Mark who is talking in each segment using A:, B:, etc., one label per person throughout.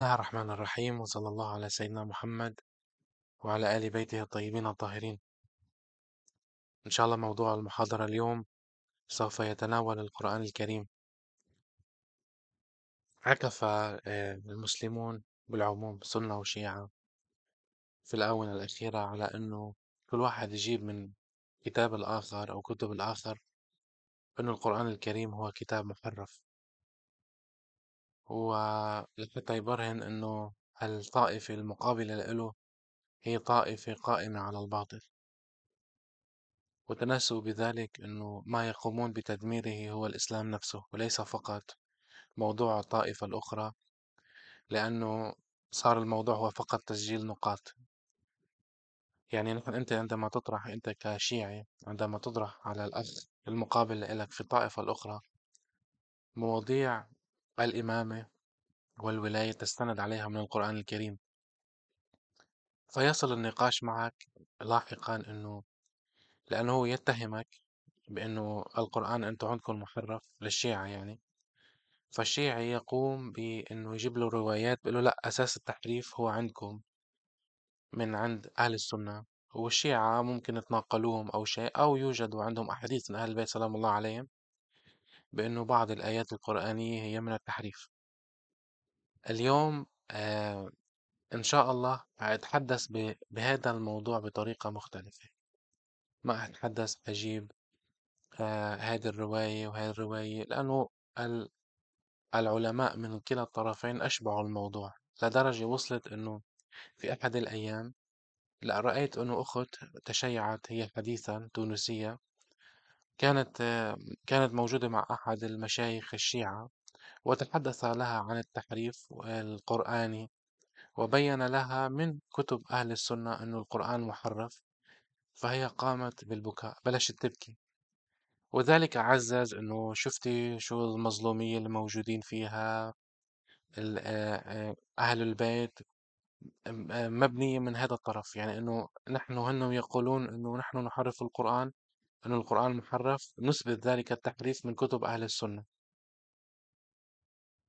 A: بسم الله الرحمن الرحيم وصلى الله على سيدنا محمد وعلى آل بيته الطيبين الطاهرين إن شاء الله موضوع المحاضرة اليوم سوف يتناول القرآن الكريم عكف آه، المسلمون بالعموم سنة وشيعة في الآونة الأخيرة على أنه كل واحد يجيب من كتاب الآخر أو كتب الآخر أن القرآن الكريم هو كتاب محرف وحتى يبرهن أنه الطائفة المقابلة له هي طائفة قائمة على الباطل وتناسوا بذلك أنه ما يقومون بتدميره هو الإسلام نفسه وليس فقط موضوع الطائفة الأخرى لأنه صار الموضوع هو فقط تسجيل نقاط يعني نحن أنت عندما تطرح أنت كشيعي عندما تطرح على الأخ المقابل لك في الطائفة الأخرى مواضيع الإمامة والولاية تستند عليها من القرآن الكريم فيصل النقاش معك لاحقا أنه لأنه يتهمك بأنه القرآن أنتم عندكم محرف للشيعة يعني فالشيعي يقوم بأنه يجيب له روايات بيقول له لا أساس التحريف هو عندكم من عند أهل السنة والشيعة ممكن تناقلوهم أو شيء أو يوجد عندهم أحاديث من أهل البيت سلام الله عليهم بأنه بعض الآيات القرآنية هي من التحريف اليوم آه، إن شاء الله أتحدث بهذا الموضوع بطريقة مختلفة ما أتحدث أجيب آه، هذه الرواية وهذه الرواية لأنه العلماء من كلا الطرفين أشبعوا الموضوع لدرجة وصلت أنه في أحد الأيام لا رأيت أنه أخت تشيعت هي حديثا تونسية كانت كانت موجودة مع أحد المشايخ الشيعة وتحدث لها عن التحريف القرآني وبين لها من كتب أهل السنة أن القرآن محرف فهي قامت بالبكاء بلشت تبكي وذلك عزز أنه شفتي شو المظلومية الموجودين فيها ال- أهل البيت مبنية من هذا الطرف يعني أنه نحن هن يقولون أنه نحن نحرف القرآن أن القرآن محرف نثبت ذلك التحريف من كتب أهل السنة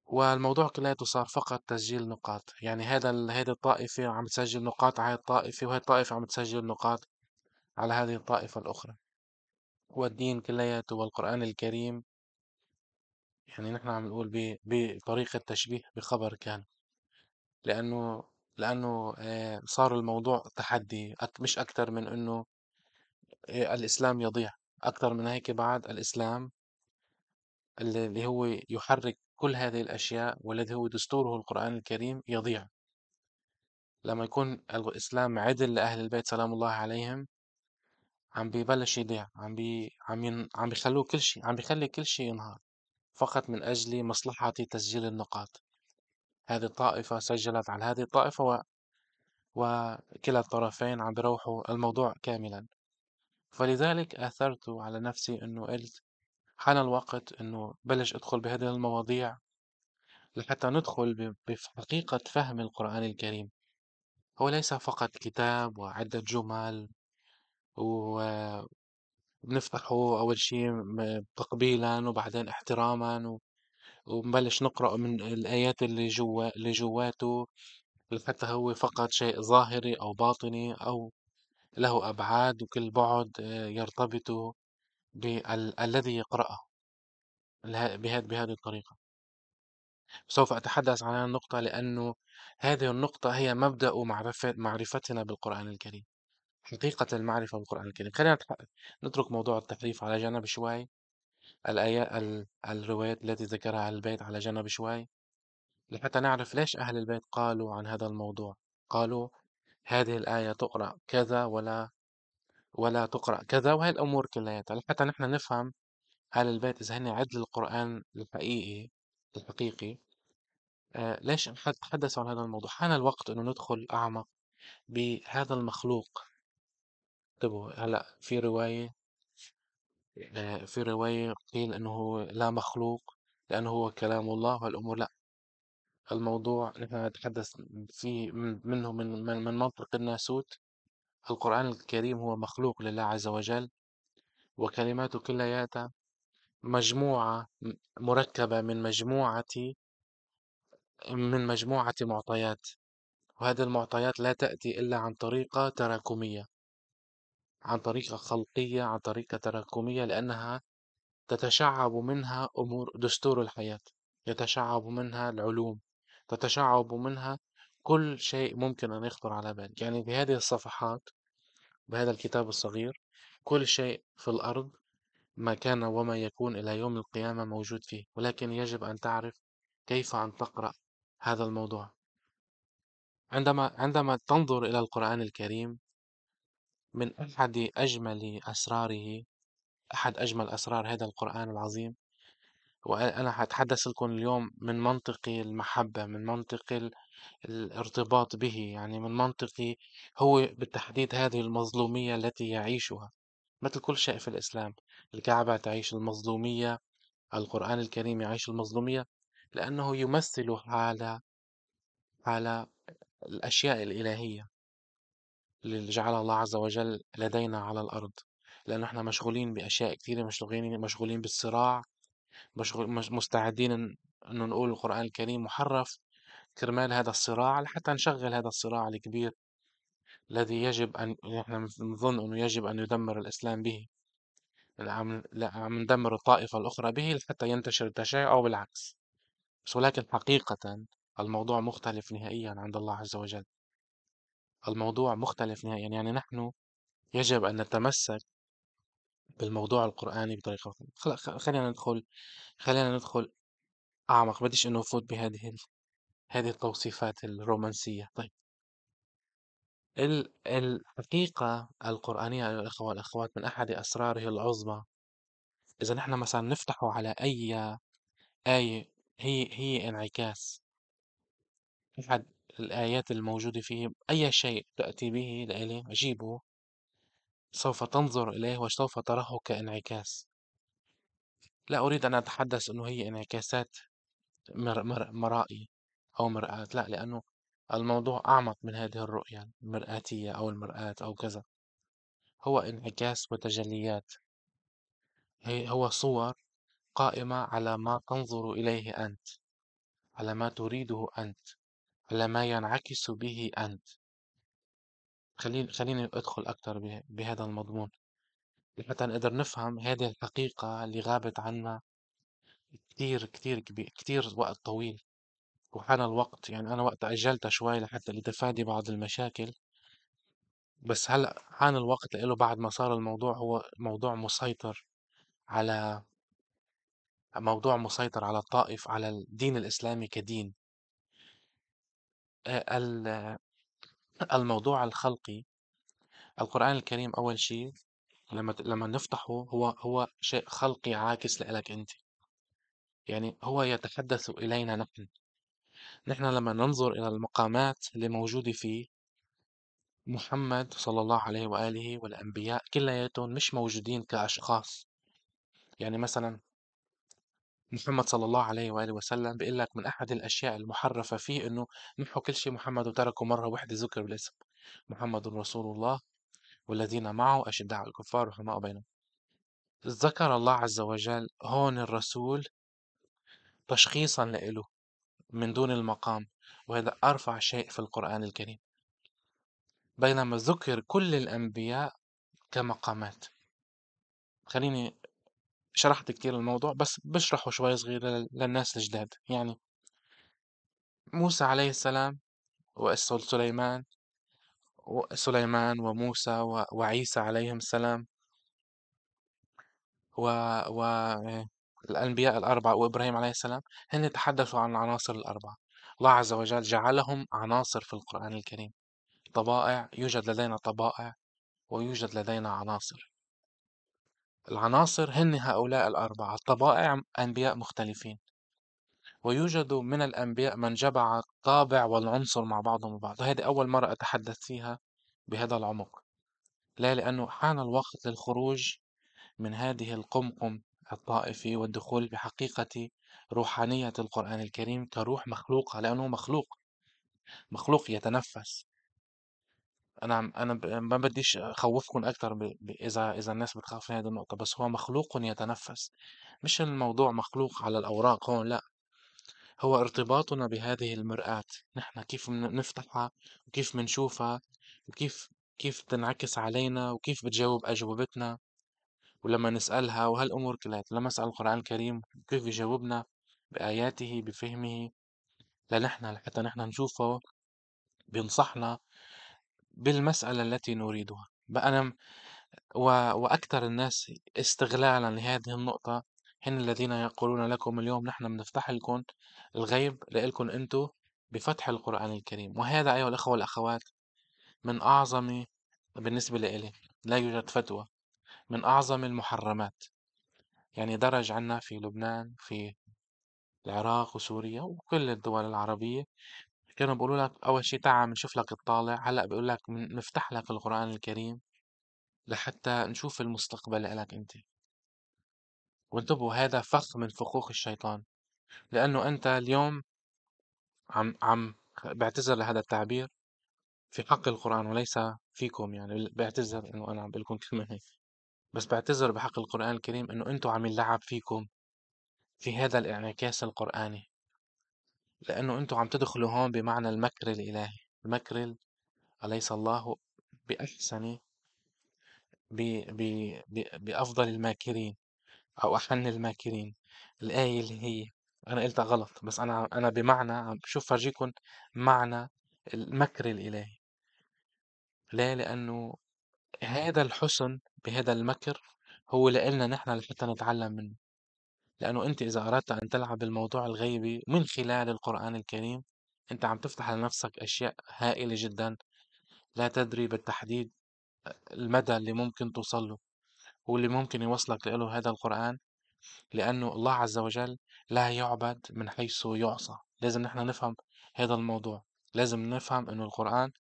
A: والموضوع لا صار فقط تسجيل نقاط يعني هذا هذه الطائفة عم تسجل نقاط على الطائفة وهي الطائفة عم تسجل نقاط على هذه الطائفة الأخرى والدين كلياته والقرآن الكريم يعني نحن عم نقول بطريقة تشبيه بخبر كان لأنه لأنه آه، صار الموضوع تحدي مش أكتر من أنه إيه، الإسلام يضيع أكثر من هيك بعد الإسلام الذي هو يحرك كل هذه الأشياء والذي هو دستوره القرآن الكريم يضيع لما يكون الإسلام عدل لأهل البيت سلام الله عليهم عم ببلش يضيع عم بي عم ين... عم بيخلوه كل شيء عم بيخلي كل شيء ينهار فقط من أجل مصلحة تسجيل النقاط هذه الطائفة سجلت على هذه الطائفة و... وكلا الطرفين عم بيروحوا الموضوع كاملا فلذلك آثرت على نفسي إنه قلت حان الوقت إنه بلش أدخل بهذه المواضيع لحتى ندخل بحقيقة فهم القرآن الكريم هو ليس فقط كتاب وعدة جمل ونفتحه أول شيء تقبيلا وبعدين احتراما وبنبلش نقرأ من الآيات اللي جوا اللي جواته لحتى هو فقط شيء ظاهري أو باطني أو له أبعاد وكل بعد آه، يرتبط بالذي يقرأه بهذه الطريقة سوف أتحدث عن هذه النقطة لأنه هذه النقطة هي مبدأ معرفة معرفتنا بالقرآن الكريم حقيقة المعرفة بالقرآن الكريم خلينا نترك موضوع التحريف على جنب شوي الآيات الروايات التي ذكرها أهل البيت على جنب شوي لحتى نعرف ليش أهل البيت قالوا عن هذا الموضوع قالوا هذه الآية تقرأ كذا ولا ولا تقرأ كذا وهي الأمور كلياتها حتى نحن نفهم أهل البيت إذا هن عدل القرآن الحقيقي الحقيقي آه ليش نتحدث عن هذا الموضوع حان الوقت أنه ندخل أعمق بهذا المخلوق انتبهوا هلا في رواية آه في رواية قيل أنه لا مخلوق لأنه هو كلام الله والأمور لا الموضوع نحن نتحدث فيه منه من, من, من منطق الناسوت القرآن الكريم هو مخلوق لله عز وجل وكلماته كلياتها مجموعة مركبة من مجموعة من مجموعة معطيات وهذه المعطيات لا تأتي إلا عن طريقة تراكمية عن طريقة خلقية عن طريقة تراكمية لأنها تتشعب منها أمور دستور الحياة يتشعب منها العلوم تتشعب منها كل شيء ممكن أن يخطر على بالك يعني بهذه الصفحات بهذا الكتاب الصغير كل شيء في الأرض ما كان وما يكون إلى يوم القيامة موجود فيه ولكن يجب أن تعرف كيف أن تقرأ هذا الموضوع عندما عندما تنظر إلى القرآن الكريم من أحد أجمل أسراره أحد أجمل أسرار هذا القرآن العظيم وأنا هتحدث لكم اليوم من منطقي المحبة من منطقي الارتباط به يعني من منطقي هو بالتحديد هذه المظلومية التي يعيشها مثل كل شيء في الإسلام الكعبة تعيش المظلومية القرآن الكريم يعيش المظلومية لأنه يمثل على على الأشياء الإلهية اللي جعلها الله عز وجل لدينا على الأرض لأنه احنا مشغولين بأشياء كثيرة مشغولين مشغولين بالصراع مشغول مستعدين إن- إنه نقول القرآن الكريم محرف كرمال هذا الصراع لحتى نشغل هذا الصراع الكبير الذي يجب أن نحن نظن أنه يجب أن يدمر الإسلام به لا عم عم ندمر الطائفة الأخرى به لحتى ينتشر التشيع أو بالعكس بس ولكن حقيقة الموضوع مختلف نهائيا عند الله عز وجل الموضوع مختلف نهائيا يعني نحن يجب أن نتمسك بالموضوع القرآني بطريقة خلّينا ندخل خلّينا ندخل أعمق، بديش إنه نفوت بهذه ال هذه التوصيفات الرومانسية، طيب. ال الحقيقة القرآنية أيها الإخوة والأخوات من أحد أسرارها العظمى، إذا نحن مثلًا نفتحه على أي آية هي هي انعكاس أحد الآيات الموجودة فيه، أي شيء تأتي به لإلي أجيبه سوف تنظر إليه وسوف تراه كانعكاس لا أريد أن أتحدث أنه هي انعكاسات مر مر مرائي أو مرآة لا لأنه الموضوع أعمق من هذه الرؤية المرآتية أو المرآة أو كذا هو انعكاس وتجليات هي هو صور قائمة على ما تنظر إليه أنت على ما تريده أنت على ما ينعكس به أنت خليني خليني أدخل أكتر بهذا المضمون لحتى نقدر نفهم هذه الحقيقة اللي غابت عنا كتير كتير كبير كتير وقت طويل وحان الوقت يعني أنا وقت أجلتها شوي لحتى لتفادي بعض المشاكل بس هلأ حان الوقت له بعد ما صار الموضوع هو موضوع مسيطر على موضوع مسيطر على الطائف على الدين الإسلامي كدين آه، ال- الموضوع الخلقي القرآن الكريم أول شيء لما لما نفتحه هو هو شيء خلقي عاكس لإلك أنت يعني هو يتحدث إلينا نحن نحن لما ننظر إلى المقامات اللي موجودة فيه محمد صلى الله عليه وآله والأنبياء كلياتهم مش موجودين كأشخاص يعني مثلا محمد صلى الله عليه وآله وسلم بيقول لك من أحد الأشياء المحرفة فيه إنه نحو كل شيء محمد وتركوا مرة واحدة ذكر بالاسم محمد رسول الله والذين معه أشداء على الكفار رحماء بينهم ذكر الله عز وجل هون الرسول تشخيصا لإله من دون المقام وهذا أرفع شيء في القرآن الكريم بينما ذكر كل الأنبياء كمقامات خليني شرحت كتير الموضوع بس بشرحه شوي صغيرة للناس الجداد يعني موسى عليه السلام وسليمان سليمان وموسى وعيسى عليهم السلام و... و... الأنبياء الأربعة وإبراهيم عليه السلام هن تحدثوا عن العناصر الأربعة الله عز وجل جعلهم عناصر في القرآن الكريم طبائع يوجد لدينا طبائع ويوجد لدينا عناصر العناصر هن هؤلاء الأربعة طبائع أنبياء مختلفين ويوجد من الأنبياء من جمع الطابع والعنصر مع بعضهم البعض هذه أول مرة أتحدث فيها بهذا العمق لا لأنه حان الوقت للخروج من هذه القمقم الطائفي والدخول بحقيقة روحانية القرآن الكريم كروح مخلوقة لأنه مخلوق مخلوق يتنفس انا عم انا ما بديش اخوفكم اكتر اذا اذا الناس بتخاف من هذه النقطه بس هو مخلوق يتنفس مش الموضوع مخلوق على الاوراق هون لا هو ارتباطنا بهذه المرآة نحن كيف بنفتحها وكيف بنشوفها وكيف كيف بتنعكس علينا وكيف بتجاوب أجوبتنا ولما نسألها وهالأمور كلها لما نسأل القرآن الكريم كيف يجاوبنا بآياته بفهمه لنحن حتى نحن نشوفه بينصحنا بالمسألة التي نريدها بأنا و- وأكثر الناس استغلالا لهذه النقطة هن الذين يقولون لكم اليوم نحن بنفتح لكم الغيب لإلكم أنتم بفتح القرآن الكريم وهذا أيها الأخوة والأخوات من أعظم بالنسبة لإلي لا يوجد فتوى من أعظم المحرمات يعني درج عنا في لبنان في العراق وسوريا وكل الدول العربية كانوا بيقولوا لك أول شي تعال بنشوف لك الطالع هلأ بيقول لك بنفتح لك القرآن الكريم لحتى نشوف المستقبل لك أنت وانتبهوا هذا فخ من فخوخ الشيطان لأنه أنت اليوم عم عم بعتذر لهذا التعبير في حق القرآن وليس فيكم يعني بعتذر إنه أنا عم بقول لكم كلمة هيك بس بعتذر بحق القرآن الكريم إنه أنتم عم يلعب فيكم في هذا الانعكاس القرآني لأنه أنتم عم تدخلوا هون بمعنى المكر الإلهي المكر أليس الله بأحسن ب... ب... ب... بأفضل الماكرين أو أحن الماكرين الآية اللي هي أنا قلتها غلط بس أنا أنا بمعنى عم فرجيكم معنى المكر الإلهي ليه؟ لأنه هذا الحسن بهذا المكر هو لإلنا نحن لحتى نتعلم منه لأنه أنت إذا أردت أن تلعب الموضوع الغيبي من خلال القرآن الكريم أنت عم تفتح لنفسك أشياء هائلة جدا لا تدري بالتحديد المدى اللي ممكن توصل له واللي ممكن يوصلك له هذا القرآن لأنه الله عز وجل لا يعبد من حيث يعصى لازم نحن نفهم هذا الموضوع لازم نفهم أنه القرآن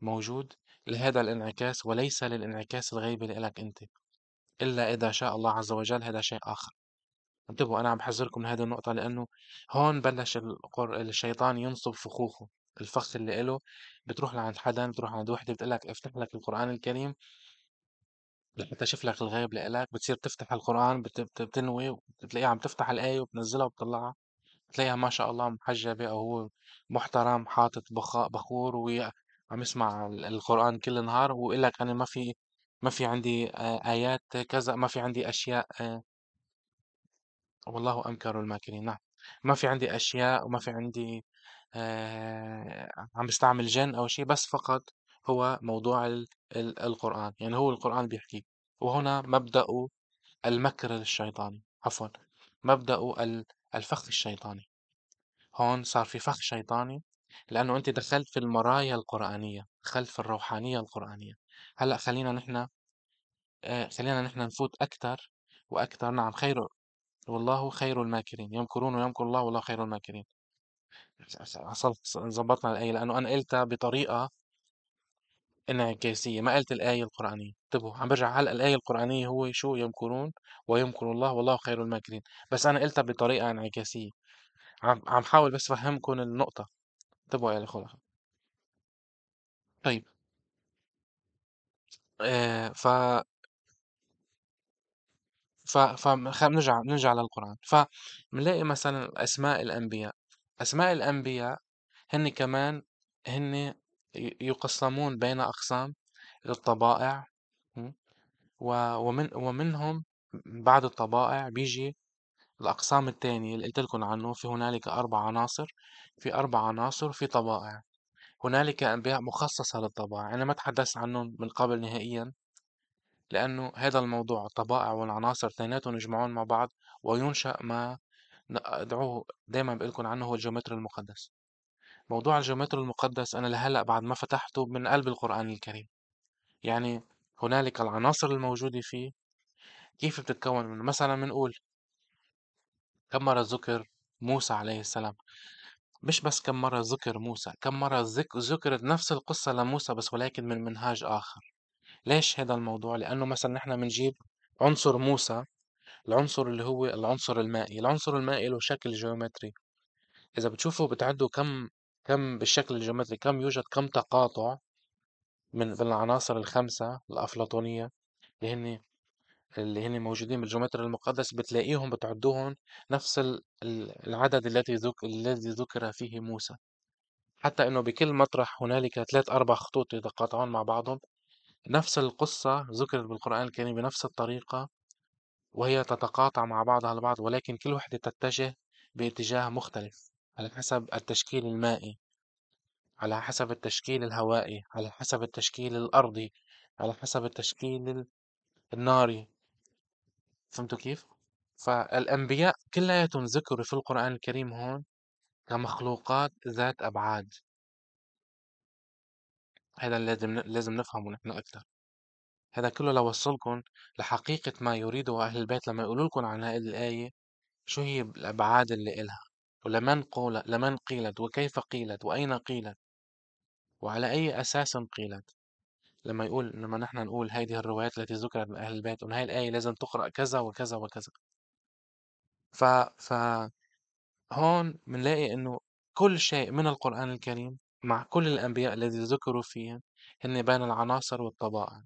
A: موجود لهذا الانعكاس وليس للانعكاس الغيبي لإلك أنت إلا إذا شاء الله عز وجل هذا شيء آخر انتبهوا أنا عم حذركم من هذه النقطة لأنه هون بلش القر... الشيطان ينصب فخوخه الفخ اللي إله بتروح لعند حدا بتروح عند وحدة بتقول لك افتح لك القرآن الكريم لحتى شوف لك الغيب لإلك بتصير تفتح القرآن بت... بتنوي بتلاقيها عم تفتح الآية وبتنزلها وبتطلعها بتلاقيها ما شاء الله محجبة أو هو محترم حاطط بخ... بخور وعم يسمع القرآن كل النهار ويقول لك أنا ما في ما في عندي آيات كذا ما في عندي أشياء والله أمكر الماكرين نعم. ما في عندي أشياء وما في عندي آه، عم بستعمل جن أو شيء بس فقط هو موضوع القرآن، يعني هو القرآن بيحكي وهنا مبدأ المكر الشيطاني عفوا مبدأ الفخ الشيطاني. هون صار في فخ شيطاني لأنه أنت دخلت في المرايا القرآنية، دخلت في الروحانية القرآنية، هلأ خلينا نحن آه، خلينا نحن نفوت أكثر وأكثر نعم خير والله خير الماكرين يمكرون ويمكر الله والله خير الماكرين وصلت ظبطنا الآية لأنه أنا قلتها بطريقة انعكاسية ما قلت الآية القرآنية انتبهوا عم برجع هلا الآية القرآنية هو شو يمكرون ويمكر الله والله خير الماكرين بس أنا قلتها بطريقة انعكاسية عم عم حاول بس فهمكم النقطة انتبهوا يا الأخوة طيب آه ف ف ف بنرجع نرجع للقرآن فبنلاقي مثلا أسماء الأنبياء أسماء الأنبياء هن كمان هن يقسمون بين أقسام الطبائع ومن ومنهم بعد الطبائع بيجي الأقسام الثانية اللي قلت لكم عنه في هنالك أربع عناصر في أربع عناصر في طبائع هنالك أنبياء مخصصة للطبائع أنا ما تحدثت عنهم من قبل نهائيا لأنه هذا الموضوع الطبائع والعناصر اثنيناتهم يجمعون مع بعض وينشأ ما ادعوه دايما بقلكن عنه هو الجيومتر المقدس موضوع الجيومتر المقدس أنا لهلأ بعد ما فتحته من قلب القرآن الكريم يعني هنالك العناصر الموجودة فيه كيف بتتكون منه مثلا بنقول كم مرة ذكر موسى عليه السلام مش بس كم مرة ذكر موسى كم مرة ذكرت نفس القصة لموسى بس ولكن من منهاج آخر ليش هذا الموضوع؟ لأنه مثلا نحن بنجيب عنصر موسى العنصر اللي هو العنصر المائي، العنصر المائي له شكل جيومتري إذا بتشوفوا بتعدوا كم كم بالشكل الجيومتري كم يوجد كم تقاطع من العناصر الخمسة الأفلاطونية اللي هن اللي هن موجودين بالجيومتري المقدس بتلاقيهم بتعدوهم نفس العدد الذي الذي ذكر فيه موسى حتى انه بكل مطرح هنالك ثلاث اربع خطوط يتقاطعون مع بعضهم نفس القصة ذكرت بالقرآن الكريم بنفس الطريقة وهي تتقاطع مع بعضها البعض ولكن كل وحدة تتجه باتجاه مختلف على حسب التشكيل المائي على حسب التشكيل الهوائي على حسب التشكيل الأرضي على حسب التشكيل الناري فهمتوا كيف؟ فالأنبياء كلياتهم ذكروا في القرآن الكريم هون كمخلوقات ذات أبعاد هذا لازم لازم نفهمه نحن أكثر هذا كله لوصلكم لحقيقة ما يريده أهل البيت لما يقولوا لكم عن هذه الآية شو هي الأبعاد اللي إلها ولمن قول لمن قيلت وكيف قيلت وأين قيلت وعلى أي أساس قيلت لما يقول لما نحن نقول هذه الروايات التي ذكرت من أهل البيت وأن هذه الآية لازم تقرأ كذا وكذا وكذا ف ف هون بنلاقي إنه كل شيء من القرآن الكريم مع كل الأنبياء الذي ذكروا فيهم هن بين العناصر والطبائع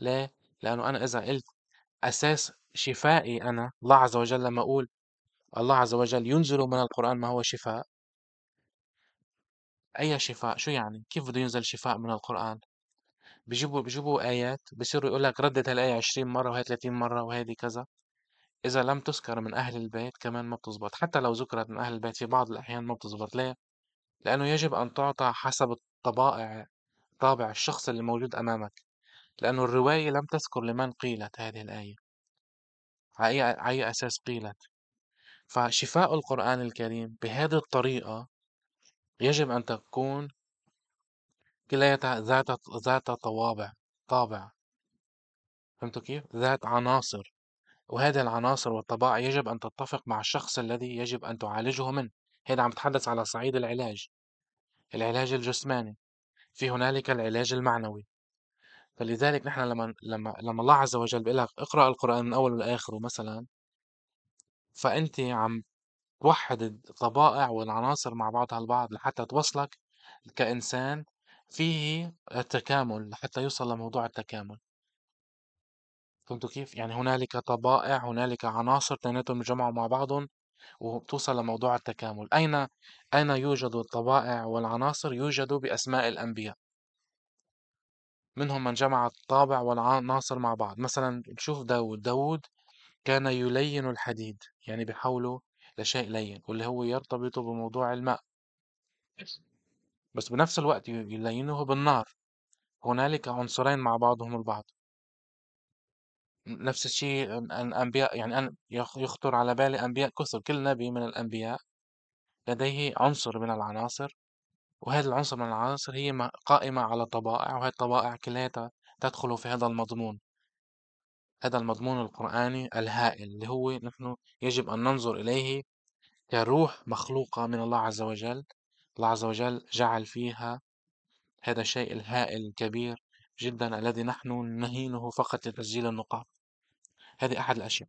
A: ليه؟ لأنه أنا إذا قلت أساس شفائي أنا الله عز وجل لما أقول الله عز وجل ينزل من القرآن ما هو شفاء أي شفاء شو يعني؟ كيف بده ينزل شفاء من القرآن؟ بجيبوا بجيبوا آيات بصيروا يقول لك ردت هالآية عشرين مرة وهي ثلاثين مرة وهذه كذا إذا لم تذكر من أهل البيت كمان ما بتزبط حتى لو ذكرت من أهل البيت في بعض الأحيان ما بتزبط ليه؟ لأنه يجب أن تعطى حسب الطبائع طابع الشخص اللي موجود أمامك لأن الرواية لم تذكر لمن قيلت هذه الآية على أي أساس قيلت فشفاء القرآن الكريم بهذه الطريقة يجب أن تكون كلياتها ذات ذات طوابع طابع فهمتوا كيف؟ ذات عناصر وهذه العناصر والطبائع يجب أن تتفق مع الشخص الذي يجب أن تعالجه منه هذا عم بتحدث على صعيد العلاج العلاج الجسماني في هنالك العلاج المعنوي فلذلك نحن لما لما لما الله عز وجل بيقول لك اقرا القران من اوله لاخره مثلا فانت عم توحد الطبائع والعناصر مع بعضها البعض لحتى توصلك كانسان فيه التكامل لحتى يوصل لموضوع التكامل فهمتوا كيف؟ يعني هنالك طبائع هنالك عناصر تناتهم جمعوا مع بعضهم وبتوصل لموضوع التكامل أين أين يوجد الطبائع والعناصر يوجد بأسماء الأنبياء منهم من جمع الطابع والعناصر مع بعض مثلا نشوف داود داود كان يلين الحديد يعني بحوله لشيء لين واللي هو يرتبط بموضوع الماء بس بنفس الوقت يلينه بالنار هنالك عنصرين مع بعضهم البعض نفس الشيء الأنبياء يعني أنا يخطر على بالي أنبياء كثر كل نبي من الأنبياء لديه عنصر من العناصر وهذا العنصر من العناصر هي قائمة على طبائع وهذه الطبائع كلياتها تدخل في هذا المضمون هذا المضمون القرآني الهائل اللي هو نحن يجب أن ننظر إليه كروح مخلوقة من الله عز وجل الله عز وجل جعل فيها هذا الشيء الهائل الكبير جدا الذي نحن نهينه فقط لتسجيل النقاط هذه أحد الأشياء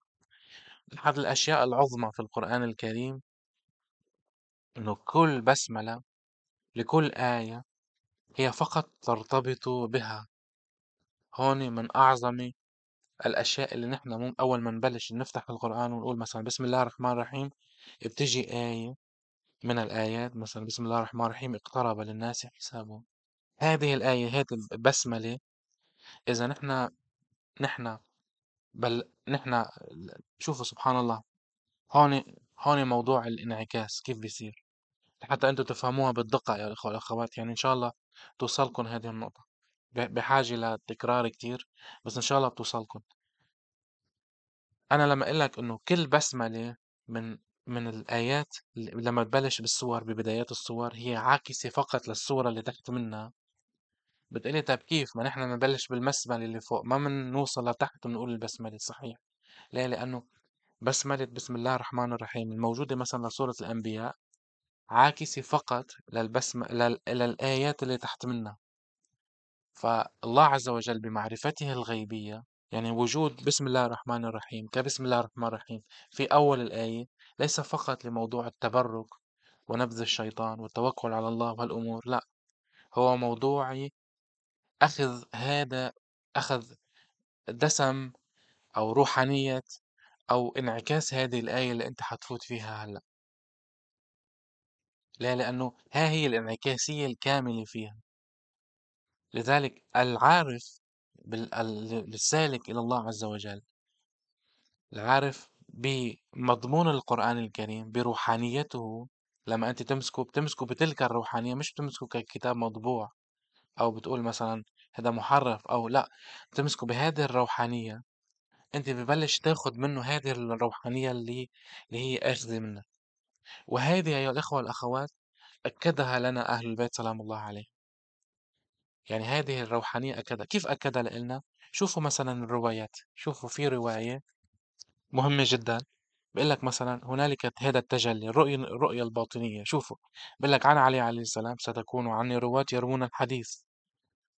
A: أحد الأشياء العظمى في القرآن الكريم أنه كل بسملة لكل آية هي فقط ترتبط بها هون من أعظم الأشياء اللي نحن أول ما نبلش نفتح القرآن ونقول مثلا بسم الله الرحمن الرحيم بتجي آية من الآيات مثلا بسم الله الرحمن الرحيم اقترب للناس حسابهم هذه الآية هذه البسملة إذا نحن نحن بل نحن شوفوا سبحان الله هون هون موضوع الانعكاس كيف بيصير حتى انتم تفهموها بالدقة يا الاخوة والاخوات يعني ان شاء الله توصلكم هذه النقطة بحاجة لتكرار كتير بس ان شاء الله بتوصلكم انا لما اقول لك انه كل بسملة من من الآيات لما تبلش بالصور ببدايات الصور هي عاكسة فقط للصورة اللي تحت منها بتقولي طب كيف؟ ما نحن بنبلش بالبسملة اللي فوق، ما بنوصل لتحت ونقول البسملة صحيح، ليه؟ لأنه بسملة بسم الله الرحمن الرحيم الموجودة مثلا لسورة الأنبياء عاكسة فقط للبسم لل... للآيات اللي تحت منها فالله عز وجل بمعرفته الغيبية يعني وجود بسم الله الرحمن الرحيم كبسم الله الرحمن الرحيم في أول الآية ليس فقط لموضوع التبرك ونبذ الشيطان والتوكل على الله وهالأمور لا هو موضوعي أخذ هذا أخذ دسم أو روحانية أو انعكاس هذه الآية اللي أنت حتفوت فيها هلأ لا لأنه ها هي الانعكاسية الكاملة فيها لذلك العارف بالسالك إلى الله عز وجل العارف بمضمون القرآن الكريم بروحانيته لما أنت تمسكه بتمسكه بتلك الروحانية مش بتمسكه ككتاب مطبوع أو بتقول مثلًا هذا مُحرّف أو لأ، تمسكه بهذه الروحانية، أنت ببلش تاخُد منّه هذه الروحانية اللي اللي هي آخذة منّك، وهذه أيها الإخوة والأخوات أكّدها لنا أهل البيت سلام الله عليه يعني هذه الروحانية أكّدها، كيف أكّدها لإلنا؟ شوفوا مثلًا الروايات، شوفوا في رواية مهمة جدًا بيقول لك مثلًا هنالك هذا التجلّي الرؤية, الرؤيا الباطنية، شوفوا بيقول لك عن علي عليه السلام ستكون عني رواة يروون الحديث.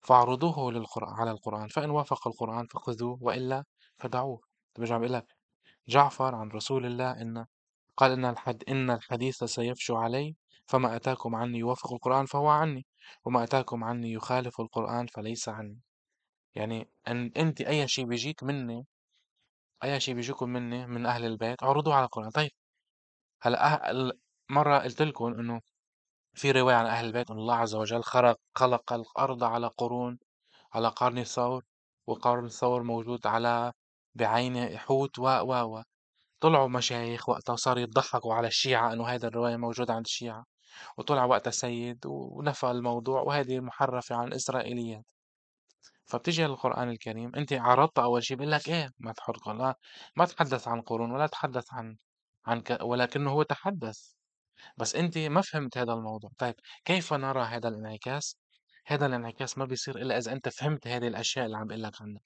A: فاعرضوه للقرآن على القرآن فإن وافق القرآن فخذوه وإلا فدعوه برجع بقول لك جعفر عن رسول الله إن قال إن الحد إن الحديث سيفشو علي فما أتاكم عني يوافق القرآن فهو عني وما أتاكم عني يخالف القرآن فليس عني يعني أن أنت أي شيء بيجيك مني أي شيء بيجيكم مني من أهل البيت عرضوه على القرآن طيب هلا أه-، مرة قلت لكم إنه في رواية عن أهل البيت أن الله عز وجل خلق, خلق الأرض على قرون على قرن ثور وقرن ثور موجود على بعين حوت و و و طلعوا مشايخ وقتها وصاروا يضحكوا على الشيعة أنه هذا الرواية موجودة عند الشيعة وطلع وقتها سيد ونفى الموضوع وهذه محرفة عن الإسرائيليات فبتيجي للقرآن الكريم أنت عرضت أول شيء بقول لك إيه ما تحرق الله ما تحدث عن قرون ولا تحدث عن عن ك... ولكنه هو تحدث بس أنتِ ما فهمتِ هذا الموضوع، طيب كيف نرى هذا الانعكاس؟ هذا الانعكاس ما بيصير إلا إذا أنت فهمت هذه الأشياء اللي عم اقول لك عنها.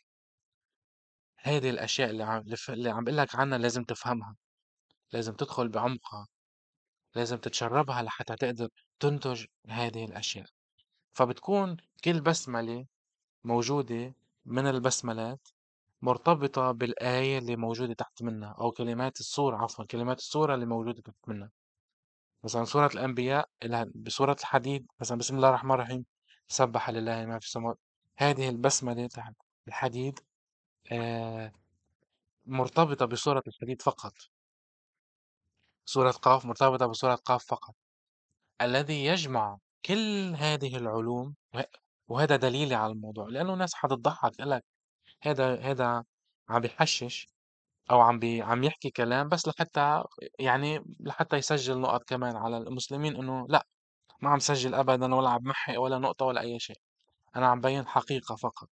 A: هذه الأشياء اللي عم اللي عم اقول لك عنها لازم تفهمها، لازم تدخل بعمقها، لازم تتشربها لحتى تقدر تنتج هذه الأشياء، فبتكون كل بسملة موجودة من البسملات مرتبطة بالآية اللي موجودة تحت منها أو كلمات السورة عفوا كلمات السورة اللي موجودة تحت منها. مثلا سورة الأنبياء اللي بسورة الحديد مثلا بسم الله الرحمن الرحيم سبح لله ما في السماوات هذه البسمة دي تحت الحديد آه مرتبطة بسورة الحديد فقط سورة قاف مرتبطة بسورة قاف فقط الذي يجمع كل هذه العلوم وهذا دليلي على الموضوع لأنه ناس حتضحك قال لك هذا هذا عم بيحشش أو عم بي عم يحكي كلام بس لحتى يعني لحتى يسجّل نُقط كمان على المسلمين إنه لأ، ما عم سجّل أبدًا ولا عم محي ولا نقطة ولا أي شيء، أنا عم بيّن حقيقة فقط.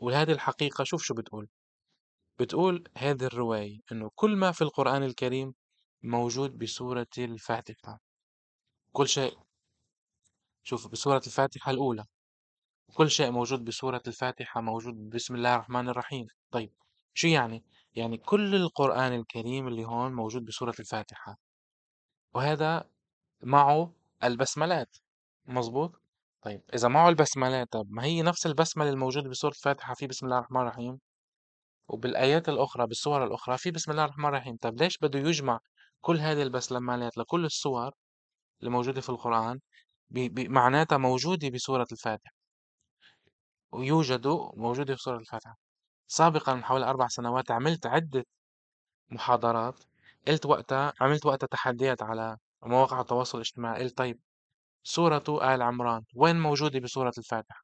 A: وهذه الحقيقة شوف شو بتقول، بتقول هذه الرواية إنه كل ما في القرآن الكريم موجود بسورة الفاتحة، كل شيء. شوف بسورة الفاتحة الأولى، كل شيء موجود بسورة الفاتحة موجود بسم الله الرحمن الرحيم، طيب شو يعني؟ يعني كل القرآن الكريم اللي هون موجود بسورة الفاتحة وهذا معه البسملات مظبوط طيب إذا معه البسملات طب ما هي نفس البسملة الموجودة بسورة الفاتحة في بسم الله الرحمن الرحيم وبالآيات الأخرى بالسور الأخرى في بسم الله الرحمن الرحيم طب ليش بده يجمع كل هذه البسملات لكل السور الموجودة في القرآن معناتها موجودة بسورة الفاتحة ويوجد موجودة في سورة الفاتحة سابقا من حوالي أربع سنوات عملت عدة محاضرات قلت وقتها عملت وقتها تحديات على مواقع التواصل الاجتماعي قلت طيب سورة آل عمران وين موجودة بسورة الفاتحة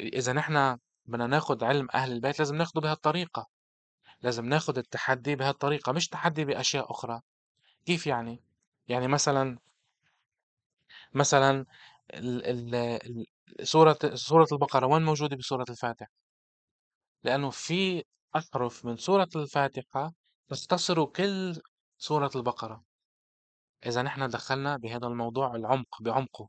A: إذا نحن بدنا ناخد علم أهل البيت لازم ناخده بهالطريقة لازم ناخد التحدي بهالطريقة مش تحدي بأشياء أخرى كيف يعني؟ يعني مثلا مثلا ال ال سورة سورة البقرة وين موجودة بسورة الفاتحة؟ لأنه في أحرف من سورة الفاتحة تختصر كل سورة البقرة إذا نحن دخلنا بهذا الموضوع العمق بعمقه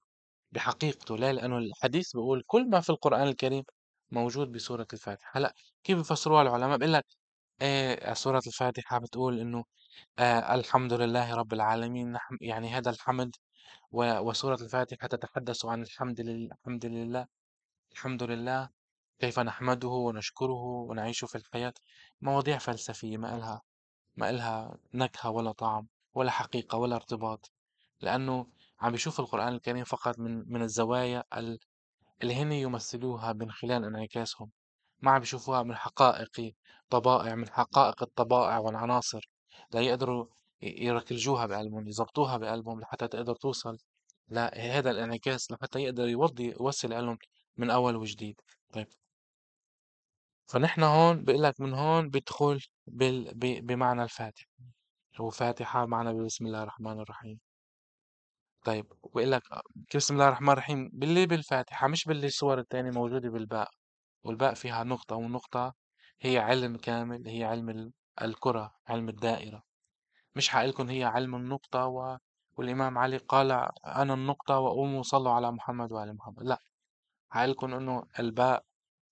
A: بحقيقته ليه؟ لأنه الحديث بيقول كل ما في القرآن الكريم موجود بسورة الفاتحة هلا كيف بفسروها العلماء بيقول لك ايه سورة الفاتحة بتقول انه آه الحمد لله رب العالمين يعني هذا الحمد وسورة الفاتحة تتحدث عن الحمد لله الحمد لله الحمد لله كيف نحمده ونشكره ونعيش في الحياة مواضيع فلسفية ما إلها ما إلها نكهة ولا طعم ولا حقيقة ولا ارتباط لأنه عم يشوف القرآن الكريم فقط من من الزوايا اللي هن يمثلوها من خلال انعكاسهم ما عم يشوفوها من حقائق طبائع من حقائق الطبائع والعناصر ليقدروا يركلجوها بقلبهم يظبطوها بقلبهم لحتى تقدر توصل لهذا الانعكاس لحتى يقدر يوضي يوصل لهم من أول وجديد طيب فنحن هون بقول لك من هون بدخل بمعنى الفاتحة هو فاتحة معنى بسم الله الرحمن الرحيم طيب بقول لك بسم الله الرحمن الرحيم باللي بالفاتحة مش باللي الصور التانية موجودة بالباء والباء فيها نقطة والنقطة هي علم كامل هي علم الكرة علم الدائرة مش حقلكم هي علم النقطة و... والإمام علي قال أنا النقطة وقوموا صلوا على محمد وآل محمد لا حقلكم إنه الباء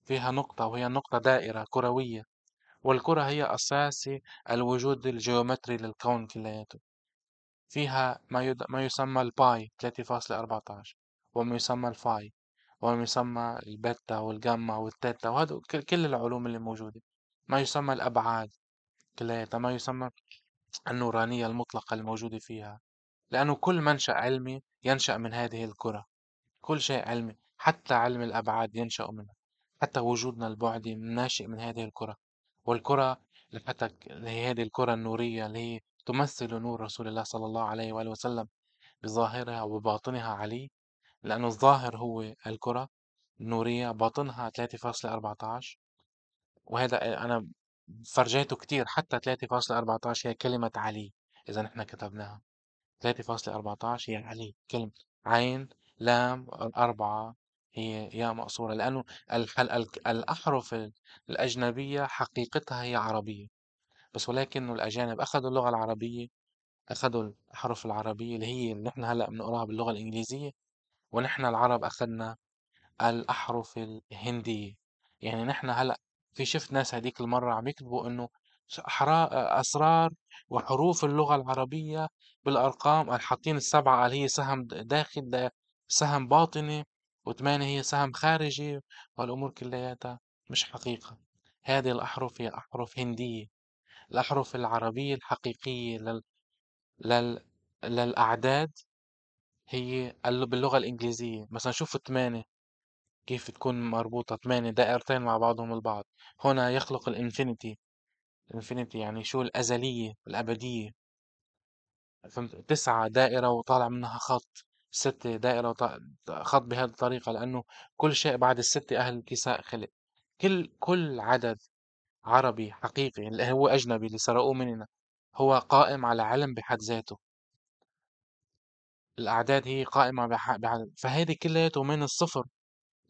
A: فيها نقطة وهي النقطة دائرة كروية والكرة هي أساس الوجود الجيومتري للكون كلياته فيها ما, يد... ما يسمى الباي 3.14 وما يسمى الفاي وما يسمى البتا والجاما والتيتا وهذا كل العلوم اللي موجودة ما يسمى الأبعاد كلياتها ما يسمى النورانية المطلقة الموجودة فيها لأنه كل منشأ علمي ينشأ من هذه الكرة كل شيء علمي حتى علم الأبعاد ينشأ منها حتى وجودنا البعدي ناشئ من هذه الكرة والكرة حتى هذه الكرة النورية اللي هي تمثل نور رسول الله صلى الله عليه وآله وسلم بظاهرها وباطنها عليه لأن الظاهر هو الكرة النورية باطنها 3.14 وهذا أنا فرجيته كتير حتى 3.14 هي كلمة علي إذا نحن كتبناها 3.14 هي علي كلمة عين لام أربعة هي يا مقصورة لأنه الأحرف الأجنبية حقيقتها هي عربية بس ولكن الأجانب أخذوا اللغة العربية أخذوا الأحرف العربية اللي هي اللي نحن هلأ بنقراها باللغة الإنجليزية ونحن العرب أخذنا الأحرف الهندية يعني نحن هلأ في شفت ناس هديك المرة عم يكتبوا إنه أسرار وحروف اللغة العربية بالأرقام حاطين السبعة اللي هي سهم داخل ده سهم باطني وثمانية هي سهم خارجي والأمور كلياتها مش حقيقة هذه الأحرف هي أحرف هندية الأحرف العربية الحقيقية لل... لل... للأعداد هي باللغة الإنجليزية مثلا شوفوا ثمانية كيف تكون مربوطة ثمانية دائرتين مع بعضهم البعض هنا يخلق الانفينيتي الانفينيتي يعني شو الأزلية الأبدية فهمت تسعة دائرة وطالع منها خط ست دائرة خط بهذه الطريقة لأنه كل شيء بعد الست أهل الكساء خلق كل كل عدد عربي حقيقي اللي هو أجنبي اللي سرقوه مننا هو قائم على علم بحد ذاته الأعداد هي قائمة بحد فهذه فهيدي كلياته من الصفر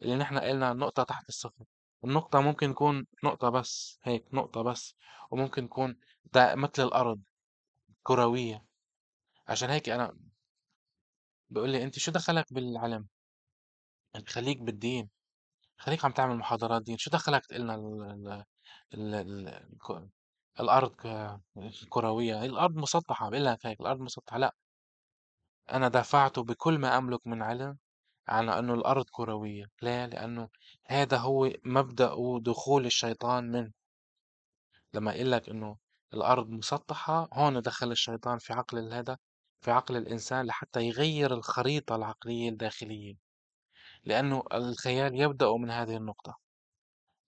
A: اللي نحن قلنا نقطة تحت الصفر النقطة ممكن تكون نقطة بس هيك نقطة بس وممكن تكون مثل الأرض كروية عشان هيك أنا بيقول لي: "أنتِ شو دخلك بالعلم؟ يعني خلّيك بالدين، خلّيك عم تعمل محاضرات دين، شو دخلك تقول لنا ال ال ال ال الأرض كروية، الأرض مسطحة." بقول لك هيك: "الأرض مسطحة." لأ. أنا دافعت بكل ما أملك من علم على إنه الأرض كروية، ليه؟ لأنه هذا هو مبدأ دخول الشيطان منه. لمّا يقول لك إنه الأرض مسطحة، هون دخل الشيطان في عقل هذا في عقل الإنسان لحتى يغير الخريطة العقلية الداخلية لأنه الخيال يبدأ من هذه النقطة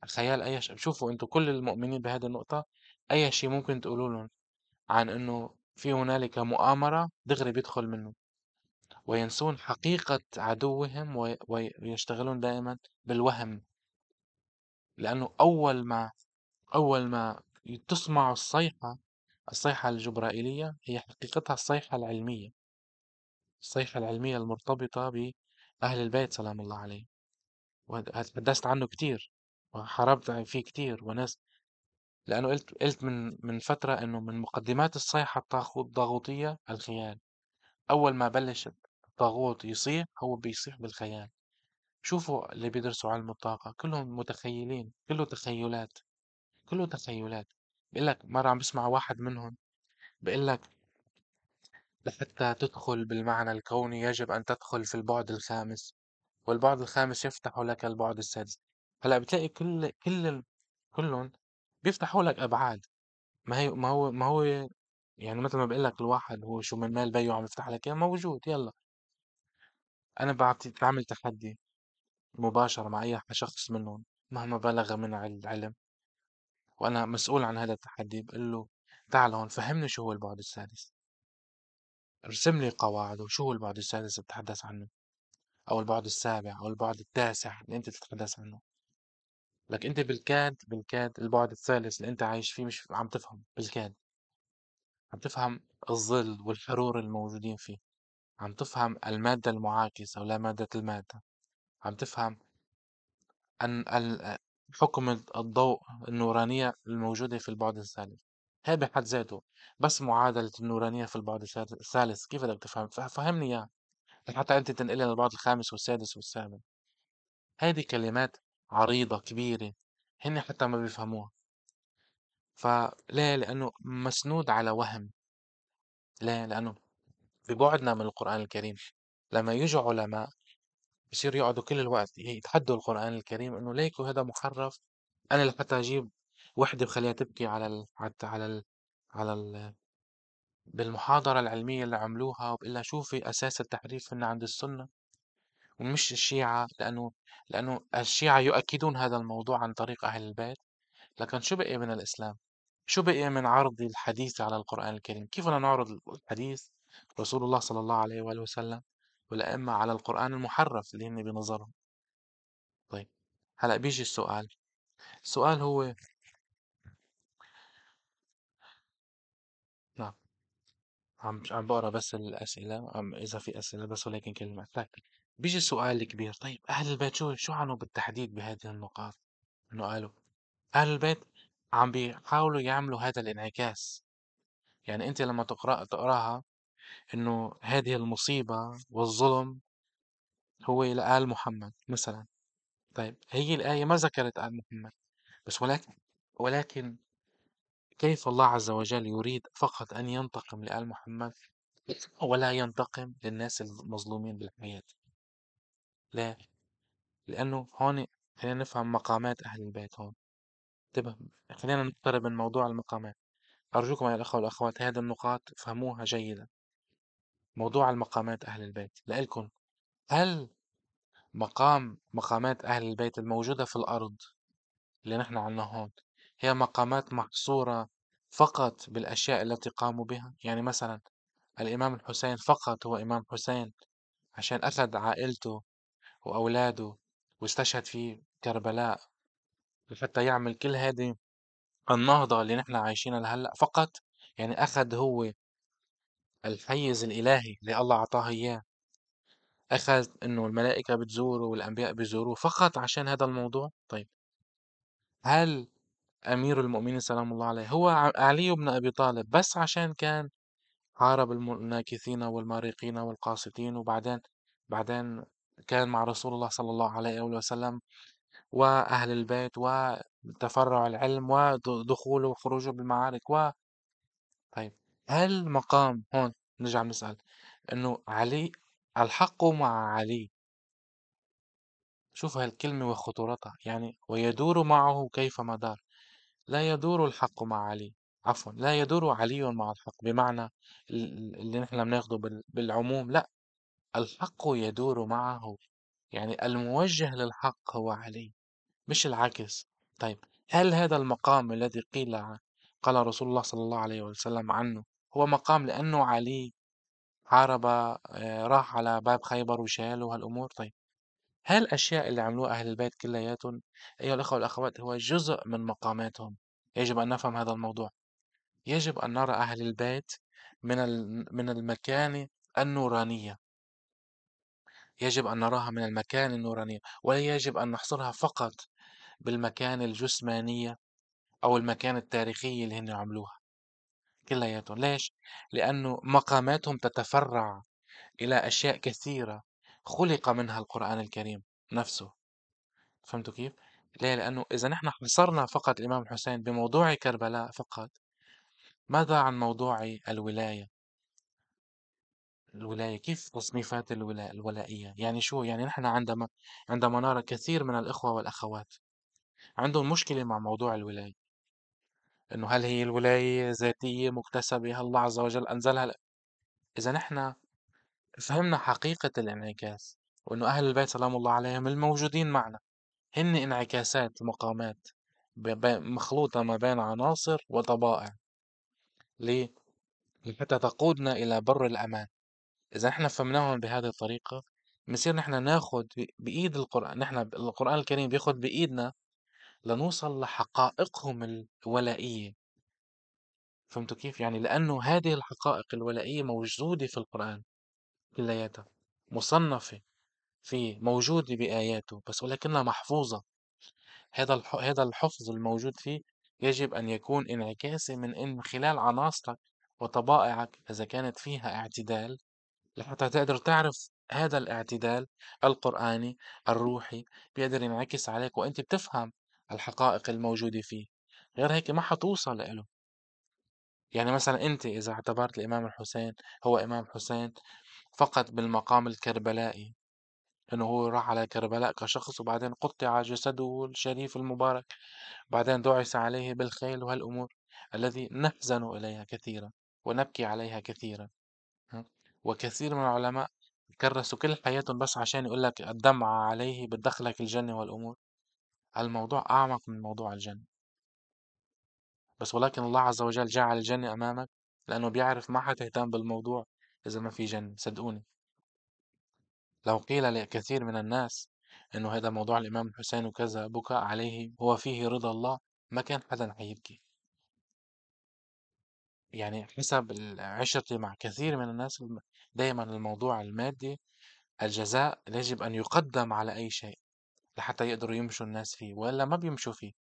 A: الخيال أي شيء شوفوا أنتم كل المؤمنين بهذه النقطة أي شيء ممكن تقولوا لهم عن أنه في هنالك مؤامرة دغري بيدخل منه وينسون حقيقة عدوهم ويشتغلون دائما بالوهم لأنه أول ما أول ما تسمع الصيحة الصيحة الجبرائيلية هي حقيقتها الصيحة العلمية الصيحة العلمية المرتبطة بأهل البيت سلام الله عليه وتحدثت عنه كتير وحاربت فيه كتير وناس لأنه قلت قلت من من فترة إنه من مقدمات الصيحة الضغوطية الخيال أول ما بلش الطاغوت يصيح هو بيصيح بالخيال شوفوا اللي بيدرسوا علم الطاقة كلهم متخيلين كله تخيلات كله تخيلات بيقول لك مرة عم بسمع واحد منهم بيقول لك لحتى تدخل بالمعنى الكوني يجب أن تدخل في البعد الخامس والبعد الخامس يفتح لك البعد السادس هلا بتلاقي كل كل كلهم بيفتحوا لك أبعاد ما هي ما هو ما هو يعني مثل ما بقول لك الواحد هو شو من مال بيو عم يفتح لك يا موجود يلا أنا بعطي بعمل تحدي مباشر مع أي شخص منهم مهما بلغ من العلم وأنا مسؤول عن هذا التحدي بقول له تعال هون فهمني شو هو البعد السادس ارسم لي قواعده شو هو البعد السادس بتتحدث عنه أو البعد السابع أو البعد التاسع اللي أنت تتحدث عنه لك أنت بالكاد بالكاد البعد الثالث اللي أنت عايش فيه مش عم تفهم بالكاد عم تفهم الظل والحرور الموجودين فيه عم تفهم المادة المعاكسة ولا مادة المادة عم تفهم أن بحكم الضوء النورانية الموجودة في البعد الثالث هي بحد ذاته بس معادلة النورانية في البعد الثالث كيف بدك تفهم فهمني إياها لحتى أنت تنقلها للبعد الخامس والسادس والسابع هذه كلمات عريضة كبيرة هن حتى ما بيفهموها فليه لأنه مسنود على وهم ليه لأنه ببعدنا من القرآن الكريم لما يجوا علماء بصير يقعدوا كل الوقت يتحدوا القرآن الكريم إنه ليكو هذا محرف أنا لحتى أجيب وحدة بخليها تبكي على ال... على ال... على ال... بالمحاضرة العلمية اللي عملوها وبقول لها شوفي أساس التحريف هن عند السنة ومش الشيعة لأنه لأنه الشيعة يؤكدون هذا الموضوع عن طريق أهل البيت لكن شو بقي من الإسلام؟ شو بقي من عرض الحديث على القرآن الكريم؟ كيف بدنا نعرض الحديث رسول الله صلى الله عليه وآله وسلم والأئمة على القرآن المحرف اللي هن بنظرهم طيب هلأ بيجي السؤال السؤال هو نعم عم عم بقرا بس الأسئلة عم إذا في أسئلة بس ولكن كلمات طيب بيجي السؤال الكبير طيب أهل البيت شو شو عنوا بالتحديد بهذه النقاط؟ إنه قالوا أهل البيت عم بيحاولوا يعملوا هذا الانعكاس يعني أنت لما تقرأ تقراها إنه هذه المصيبة والظلم هو إلى آل محمد مثلا طيب هي الآية ما ذكرت آل محمد بس ولكن ولكن كيف الله عز وجل يريد فقط أن ينتقم لآل محمد ولا ينتقم للناس المظلومين بالحياة لا لأنه هون خلينا نفهم مقامات أهل البيت هون انتبه خلينا نقترب من موضوع المقامات أرجوكم يا الأخوة والأخوات هذه النقاط فهموها جيدا موضوع المقامات أهل البيت لإلكن، هل مقام مقامات أهل البيت الموجودة في الأرض اللي نحن عنا هون هي مقامات محصورة فقط بالأشياء التي قاموا بها؟ يعني مثلا الإمام الحسين فقط هو إمام حسين عشان أفد عائلته وأولاده واستشهد في كربلاء لحتى يعمل كل هذه النهضة اللي نحن عايشينها لهلأ فقط؟ يعني أخد هو الحيز الإلهي اللي الله أعطاه إياه أخذ إنه الملائكة بتزوره والأنبياء بيزوروه فقط عشان هذا الموضوع طيب هل أمير المؤمنين سلام الله عليه هو علي بن أبي طالب بس عشان كان حارب المناكثين والمارقين والقاسطين وبعدين بعدين كان مع رسول الله صلى الله عليه وسلم وأهل البيت وتفرع العلم ودخوله وخروجه بالمعارك و هل مقام هون نرجع بنسأل إنه علي الحق مع علي شوف هالكلمة وخطورتها يعني ويدور معه كيفما دار لا يدور الحق مع علي عفوا لا يدور علي مع الحق بمعنى اللي نحن بناخده بالعموم لا الحق يدور معه يعني الموجه للحق هو علي مش العكس طيب هل هذا المقام الذي قيل قال رسول الله صلى الله عليه وسلم عنه هو مقام لأنه علي حارب آه، راح على باب خيبر وشال وهالأمور طيب هالأشياء اللي عملوها أهل البيت كلياتهم أيها الأخوة والأخوات هو جزء من مقاماتهم يجب أن نفهم هذا الموضوع يجب أن نرى أهل البيت من من المكان النورانية يجب أن نراها من المكان النورانية ولا يجب أن نحصرها فقط بالمكان الجسمانية أو المكان التاريخي اللي هن عملوها كلياتهم ليش؟ لأنه مقاماتهم تتفرع إلى أشياء كثيرة خلق منها القرآن الكريم نفسه فهمتوا كيف؟ ليه؟ لأنه إذا نحن حصرنا فقط الإمام الحسين بموضوع كربلاء فقط ماذا عن موضوع الولاية؟ الولاية كيف تصنيفات الولا... الولائية يعني شو يعني نحن عندما عندما نرى كثير من الإخوة والأخوات عندهم مشكلة مع موضوع الولاية إنه هل هي الولاية ذاتية مكتسبة؟ هل الله عز وجل أنزلها؟ إذا نحن فهمنا حقيقة الانعكاس وإنه أهل البيت سلام الله عليهم الموجودين معنا هن انعكاسات مقامات مخلوطة ما بين عناصر وطبائع ليه؟ حتى تقودنا إلى بر الأمان إذا نحن فهمناهم بهذه الطريقة بنصير نحن ناخذ بإيد القرآن نحن القرآن الكريم بياخذ بإيدنا لنوصل لحقائقهم الولائية فهمتوا كيف؟ يعني لأنه هذه الحقائق الولائية موجودة في القرآن كلياتها مصنفة في موجودة بآياته بس ولكنها محفوظة هذا هذا الحفظ الموجود فيه يجب أن يكون انعكاسي من إن خلال عناصرك وطبائعك إذا كانت فيها اعتدال لحتى تقدر تعرف هذا الاعتدال القرآني الروحي بيقدر ينعكس عليك وأنت بتفهم الحقائق الموجودة فيه غير هيك ما حتوصل له يعني مثلا أنت إذا اعتبرت الإمام الحسين هو إمام حسين فقط بالمقام الكربلائي انه هو راح على كربلاء كشخص وبعدين قطع جسده الشريف المبارك بعدين دعس عليه بالخيل وهالأمور الذي نحزن إليها كثيرا ونبكي عليها كثيرا وكثير من العلماء كرسوا كل حياتهم بس عشان يقول لك الدمعة عليه بتدخلك الجنة والأمور الموضوع أعمق من موضوع الجنة بس ولكن الله عز وجل جعل الجنة أمامك لأنه بيعرف ما حتهتم بالموضوع إذا ما في جنة صدقوني لو قيل لكثير من الناس إنه هذا موضوع الإمام الحسين وكذا بكاء عليه هو فيه رضا الله ما كان حدا حيبكي يعني حسب عشرتي مع كثير من الناس دائما الموضوع المادي الجزاء يجب أن يقدم على أي شيء لحتى يقدروا يمشوا الناس فيه ولا ما بيمشوا فيه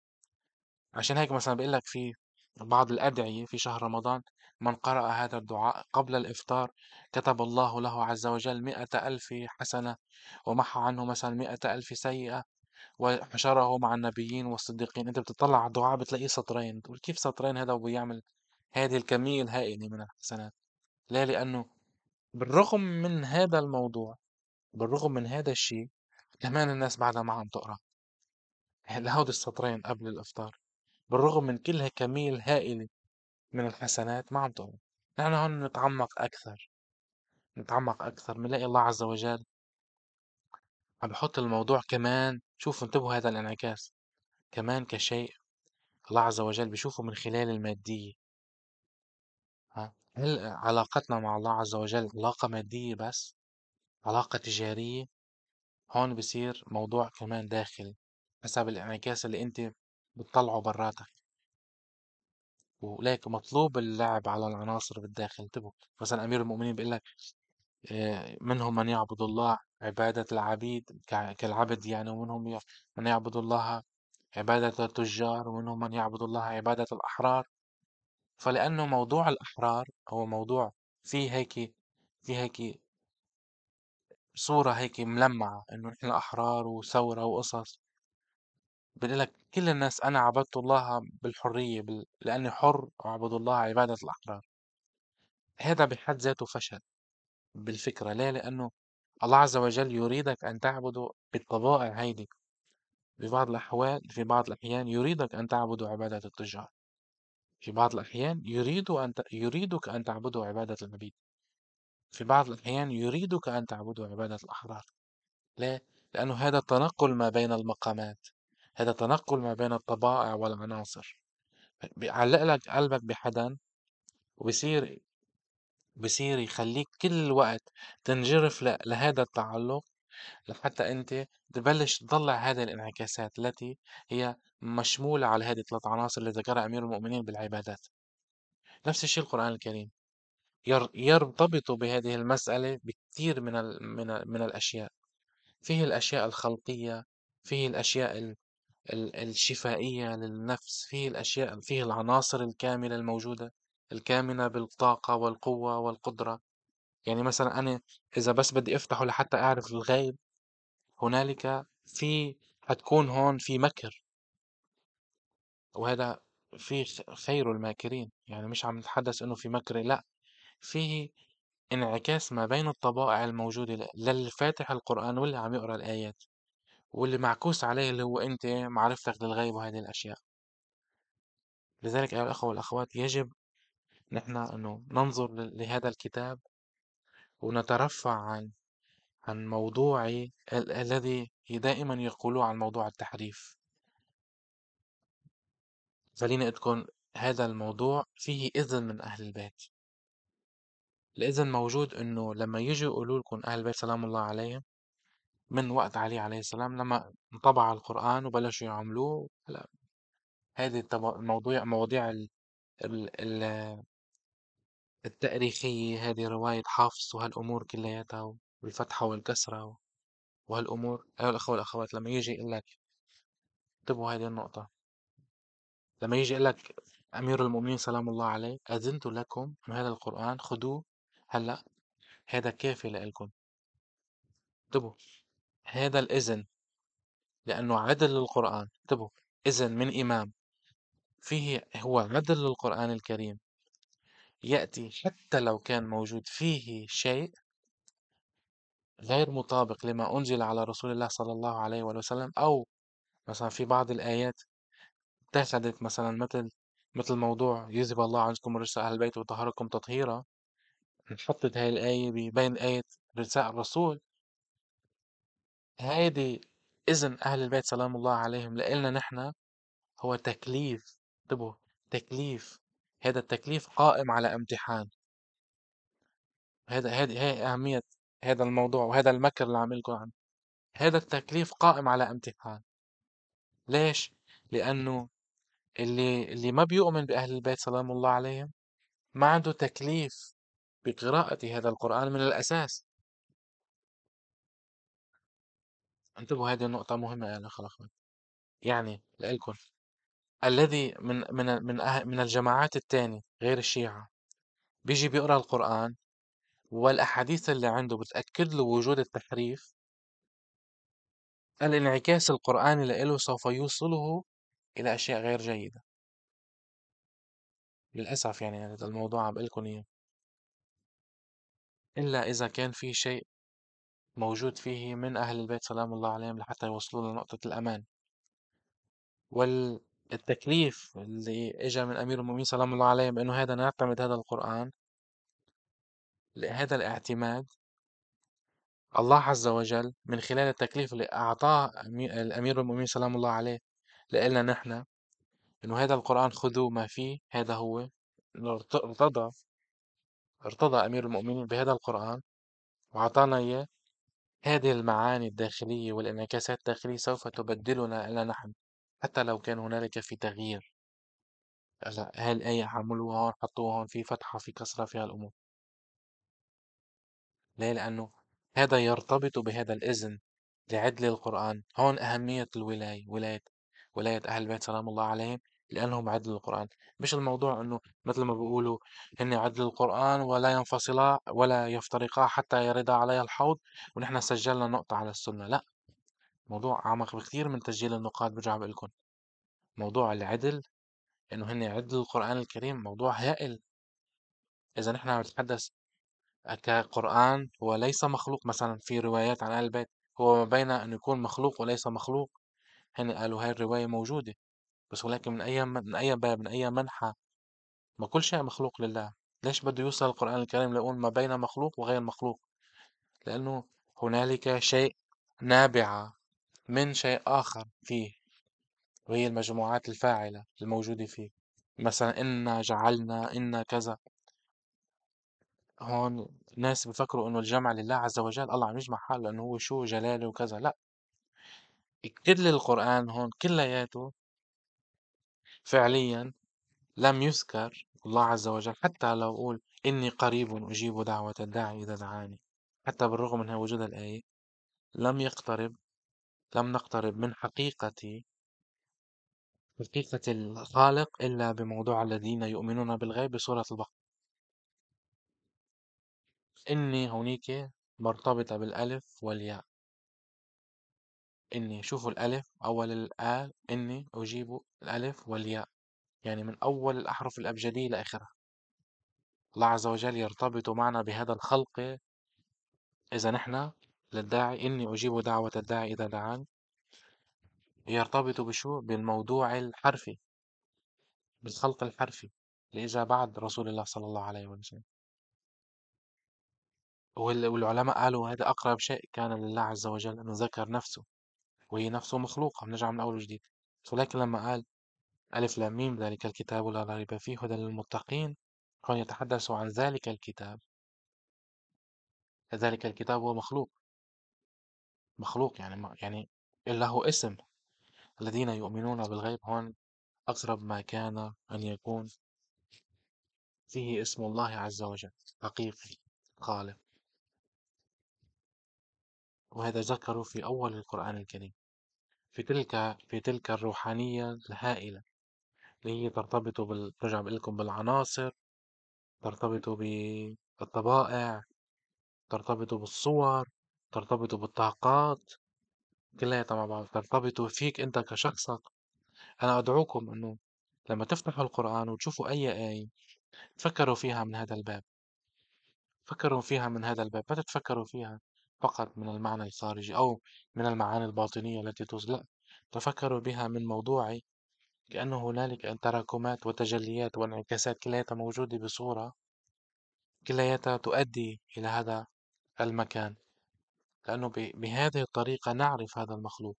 A: عشان هيك مثلا بقول لك في بعض الأدعية في شهر رمضان من قرأ هذا الدعاء قبل الإفطار كتب الله له عز وجل مئة ألف حسنة ومحى عنه مثلا مئة ألف سيئة وحشره مع النبيين والصديقين أنت بتطلع على الدعاء بتلاقيه سطرين تقول كيف سطرين هذا وبيعمل هذه الكمية الهائلة من الحسنات لا لأنه بالرغم من هذا الموضوع بالرغم من هذا الشيء كمان الناس بعدها ما عم تقرأ لهودي السطرين قبل الإفطار بالرغم من كل هالكمية الهائلة من الحسنات ما عم تقرأ نحن هون نتعمق أكثر نتعمق أكثر بنلاقي الله عز وجل عم بحط الموضوع كمان شوفوا انتبهوا هذا الانعكاس كمان كشيء الله عز وجل بيشوفه من خلال المادية هل علاقتنا مع الله عز وجل علاقة مادية بس علاقة تجارية هون بصير موضوع كمان داخلي حسب الانعكاس اللي انت بتطلعه براتك ولكن مطلوب اللعب على العناصر بالداخل انتبه مثلا امير المؤمنين بيقول لك آه، منهم من يعبد الله عبادة العبيد كالعبد يعني ومنهم من يعبد الله عبادة التجار ومنهم من يعبد الله عبادة الأحرار فلأنه موضوع الأحرار هو موضوع فيه هيك فيه هيك صورة هيك ملمعة إنه نحن أحرار وثورة وقصص بقول لك كل الناس أنا عبدت الله بالحرية بال... لأني حر أعبد الله عبادة الأحرار هذا بحد ذاته فشل بالفكرة ليه؟ لأنه الله عز وجل يريدك أن تعبده بالطبائع هيدي في بعض الأحوال في بعض الأحيان يريدك أن تعبد عبادة التجار في بعض الأحيان يريد أن ت... يريدك أن تعبده عبادة العبيد في بعض الأحيان يريدك أن تعبده عبادة الأحرار لا لأنه هذا تنقل ما بين المقامات هذا تنقل ما بين الطبائع والعناصر بيعلق لك قلبك بحدا وبصير بصير يخليك كل الوقت تنجرف لهذا التعلق لحتى انت تبلش تطلع هذه الانعكاسات التي هي مشمولة على هذه الثلاث عناصر اللي ذكرها أمير المؤمنين بالعبادات نفس الشيء القرآن الكريم يرتبط بهذه المسألة بكثير من ال- من ال- من الأشياء فيه الأشياء الخلقية فيه الأشياء ال- الـ الشفائية للنفس فيه الأشياء فيه العناصر الكاملة الموجودة الكامنة بالطاقة والقوة والقدرة يعني مثلا أنا إذا بس بدي أفتحه لحتى أعرف الغيب هنالك في حتكون هون في مكر وهذا في خير الماكرين يعني مش عم نتحدث إنه في مكر لا فيه انعكاس ما بين الطبائع الموجودة للي فاتح القرآن واللي عم يقرأ الآيات، واللي معكوس عليه اللي هو أنت معرفتك للغيب وهذه الأشياء. لذلك أيها الأخوة والأخوات يجب نحن إنه ننظر لهذا الكتاب ونترفع عن عن موضوع ال الذي دائما يقولوه عن موضوع التحريف خليني أذكر هذا الموضوع فيه إذن من أهل البيت الإذن موجود إنه لما يجوا يقولوا لكم أهل البيت سلام الله عليهم من وقت علي عليه السلام لما انطبع القرآن وبلشوا يعملوه هلا هذه الموضوع مواضيع ال ال ال التاريخية هذه رواية حفص وهالأمور كلياتها والفتحة والكسرة وهالأمور أيها الأخوة والأخوات لما يجي يقول لك انتبهوا هذه النقطة لما يجي يقول لك أمير المؤمنين سلام الله عليه أذنت لكم من هذا القرآن خذوه هلأ هذا كافي لإلكم انتبهوا هذا الإذن لأنه عدل للقرآن انتبهوا إذن من إمام فيه هو عدل للقرآن الكريم يأتي حتى لو كان موجود فيه شيء غير مطابق لما أنزل على رسول الله صلى الله عليه وسلم أو مثلا في بعض الآيات اتخذت مثلا مثل مثل موضوع يذهب الله عنكم رجس أهل البيت وطهركم تطهيرا نحطت هاي الآية بين آية رساء الرسول هادي إذن أهل البيت سلام الله عليهم لإلنا نحن هو تكليف انتبهوا طيب، تكليف هذا التكليف قائم على امتحان هذا هذه هي أهمية هذا الموضوع وهذا المكر اللي عم عنه هذا التكليف قائم على امتحان ليش؟ لأنه اللي اللي ما بيؤمن بأهل البيت سلام الله عليهم ما عنده تكليف بقراءة هذا القرآن من الأساس انتبهوا هذه النقطة مهمة يا أخ يعني لإلكم الذي من من من أه، من الجماعات الثانية غير الشيعة بيجي بيقرأ القرآن والأحاديث اللي عنده بتأكد له وجود التحريف الانعكاس القرآني لإله سوف يوصله إلى أشياء غير جيدة للأسف يعني هذا الموضوع عم لكم إياه إلا إذا كان في شيء موجود فيه من أهل البيت سلام الله عليهم لحتى يوصلوا لنقطة الأمان والتكليف اللي إجا من أمير المؤمنين سلام الله عليهم بأنه هذا نعتمد هذا القرآن لهذا الاعتماد الله عز وجل من خلال التكليف اللي أعطاه الأمير المؤمنين سلام الله عليه لإلنا نحن إنه هذا القرآن خذوا ما فيه هذا هو ارتضى ارتضى أمير المؤمنين بهذا القرآن وأعطانا إياه هذه المعاني الداخلية والانعكاسات الداخلية سوف تبدلنا إلى نحن حتى لو كان هنالك في تغيير لا هالآية عملوها هون حطوها هون في فتحة في كسرة في هالأمور ليه لأنه هذا يرتبط بهذا الإذن لعدل القرآن هون أهمية الولاية ولاية ولاية أهل البيت سلام الله عليهم لأنهم عدلوا القرآن مش الموضوع أنه مثل ما بيقولوا هن عدلوا القرآن ولا ينفصلا ولا يفترقا حتى يرد علي الحوض ونحن سجلنا نقطة على السنة لا موضوع أعمق بكثير من تسجيل النقاط برجع بقول لكم موضوع العدل إنه هن عدلوا القرآن الكريم موضوع هائل إذا نحن عم نتحدث كقرآن هو ليس مخلوق مثلا في روايات عن أهل البيت هو ما بين أن يكون مخلوق وليس مخلوق هن قالوا هاي الرواية موجودة بس ولكن من أي من أي باب من أي منحى ما كل شيء يعني مخلوق لله ليش بده يوصل القرآن الكريم ليقول ما بين مخلوق وغير مخلوق لأنه هنالك شيء نابعة من شيء آخر فيه وهي المجموعات الفاعلة الموجودة فيه مثلا إنا جعلنا إنا كذا هون ناس بفكروا انه الجمع لله عز وجل الله عم يجمع حاله انه هو شو جلاله وكذا لا كل القرآن هون كلياته فعليا لم يذكر الله عز وجل حتى لو أقول إني قريب أجيب دعوة الداعي إذا دعاني حتى بالرغم من وجود الآية لم يقترب لم نقترب من حقيقة حقيقة الخالق إلا بموضوع الذين يؤمنون بالغيب بسورة البقرة إني هونيك مرتبطة بالألف والياء إني أشوف الألف أول الآ إني أجيب الألف والياء يعني من أول الأحرف الأبجدية لآخرها الله عز وجل يرتبط معنا بهذا الخلق إذا نحن للداعي إني أجيب دعوة الداعي إذا دعان يرتبط بشو بالموضوع الحرفي بالخلق الحرفي لإذا بعد رسول الله صلى الله عليه وسلم والعلماء قالوا هذا أقرب شيء كان لله عز وجل أنه ذكر نفسه وهي نفسه مخلوقة بنرجع من أول وجديد ولكن لما قال ألف لام ميم ذلك الكتاب لا ريب فيه هدى للمتقين هون يتحدث عن ذلك الكتاب ذلك الكتاب هو مخلوق مخلوق يعني يعني له اسم الذين يؤمنون بالغيب هون أقرب ما كان أن يكون فيه اسم الله عز وجل حقيقي خالق وهذا ذكروا في أول القرآن الكريم في تلك في تلك الروحانية الهائلة اللي هي ترتبط بال... برجع بقول لكم بالعناصر ترتبط بالطبائع ترتبط بالصور ترتبط بالطاقات كلها مع بعض ترتبط فيك أنت كشخصك أنا أدعوكم أنه لما تفتحوا القرآن وتشوفوا أي آية تفكروا فيها من هذا الباب فكروا فيها من هذا الباب ما تتفكروا فيها فقط من المعنى الخارجي أو من المعاني الباطنية التي تزلق تفكروا بها من موضوعي كأن هنالك تراكمات وتجليات وانعكاسات كلياتها موجودة بصورة كلياتها تؤدي إلى هذا المكان لأنه بهذه الطريقة نعرف هذا المخلوق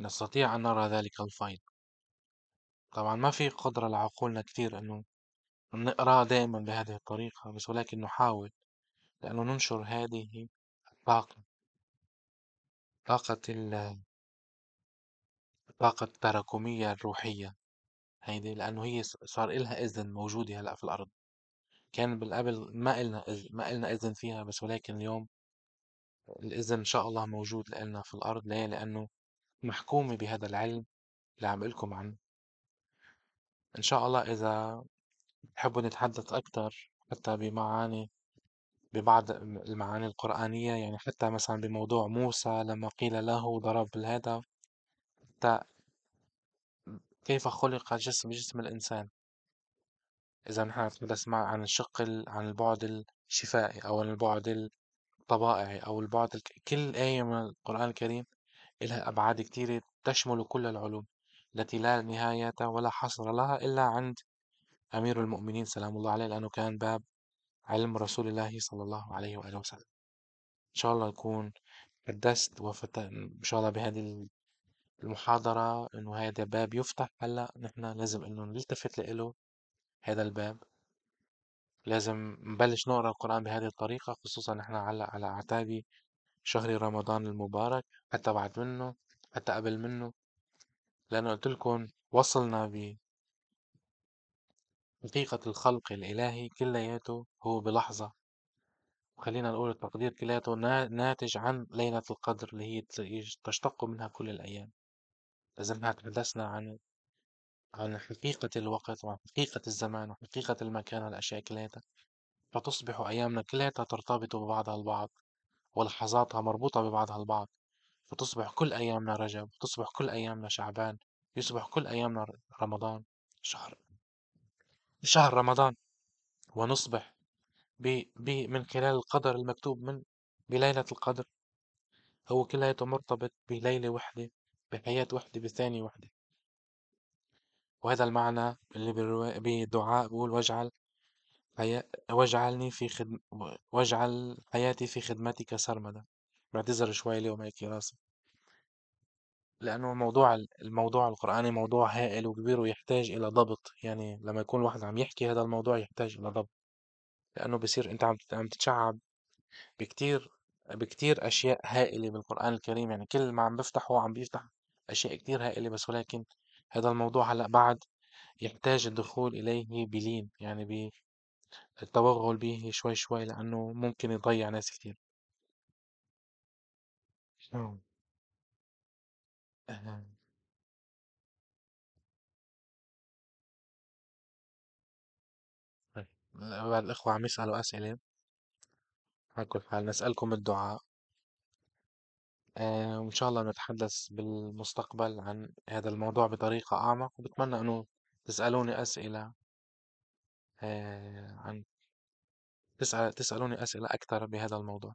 A: نستطيع أن نرى ذلك الفيض طبعا ما في قدرة لعقولنا كثير أنه نقرأ دائما بهذه الطريقة بس ولكن نحاول لأنه ننشر هذه الطاقة طاقة ال- الطاقة التراكمية الروحية هيدي لأنه هي صار إلها إذن موجودة هلأ في الأرض كان بالقبل ما إلنا إذن ما إلنا إذن فيها بس ولكن اليوم الإذن إن شاء الله موجود لإلنا في الأرض ليه؟ لأنه محكومة بهذا العلم اللي عم قلكم عنه إن شاء الله إذا تحبوا نتحدث أكتر حتى بمعاني ببعض المعاني القرآنية يعني حتى مثلا بموضوع موسى لما قيل له ضرب الهدف حتى كيف خلق جسم جسم الإنسان إذا نحن عم نتحدث عن الشق عن البعد الشفائي أو عن البعد الطبائعي أو البعد الك... كل آية من القرآن الكريم لها أبعاد كثيرة تشمل كل العلوم التي لا نهاية ولا حصر لها إلا عند أمير المؤمنين سلام الله عليه لأنه كان باب علم رسول الله صلى الله عليه وآله وسلم إن شاء الله نكون قدست وفت إن شاء الله بهذه المحاضرة إنه هذا باب يفتح هلا نحن لازم إنه نلتفت لإله هذا الباب لازم نبلش نقرأ القرآن بهذه الطريقة خصوصا نحن على على أعتابي شهر رمضان المبارك حتى بعد منه حتى قبل منه لأنه قلت لكم وصلنا حقيقة الخلق الإلهي كلياته هو بلحظة وخلينا نقول التقدير كلياته ناتج عن ليلة القدر اللي هي تشتق منها كل الأيام إذا ما تحدثنا عن عن حقيقة الوقت وعن حقيقة الزمان وحقيقة المكان والأشياء كلياتها فتصبح أيامنا كلياتها ترتبط ببعضها البعض ولحظاتها مربوطة ببعضها البعض فتصبح كل أيامنا رجب وتصبح كل أيامنا شعبان يصبح كل أيامنا رمضان شهر شهر رمضان ونصبح ب ب من خلال القدر المكتوب من بليلة القدر هو كلياته مرتبط بليلة واحدة بحياة واحدة بثانية واحدة وهذا المعنى اللي بدعاء بقول واجعل حياة واجعلني في خدم واجعل حياتي في خدمتك سرمدا بعتذر شوي اليوم هيك راسي لأنه الموضوع الموضوع القرآني موضوع هائل وكبير ويحتاج إلى ضبط يعني لما يكون الواحد عم يحكي هذا الموضوع يحتاج إلى ضبط لأنه بصير أنت عم عم تتشعب بكتير بكتير أشياء هائلة بالقرآن الكريم يعني كل ما عم بفتحه عم بيفتح أشياء كتير هائلة بس ولكن هذا الموضوع هلأ بعد يحتاج الدخول إليه بلين يعني بالتوغل به شوي شوي لأنه ممكن يضيع ناس كتير. نعم. أها. طيب. الإخوة عم يسألوا أسئلة على كل حال نسألكم الدعاء آه، وإن شاء الله نتحدث بالمستقبل عن هذا الموضوع بطريقة أعمق وبتمنى إنه تسألوني أسئلة آه، عن تسأل تسألوني أسئلة أكثر بهذا الموضوع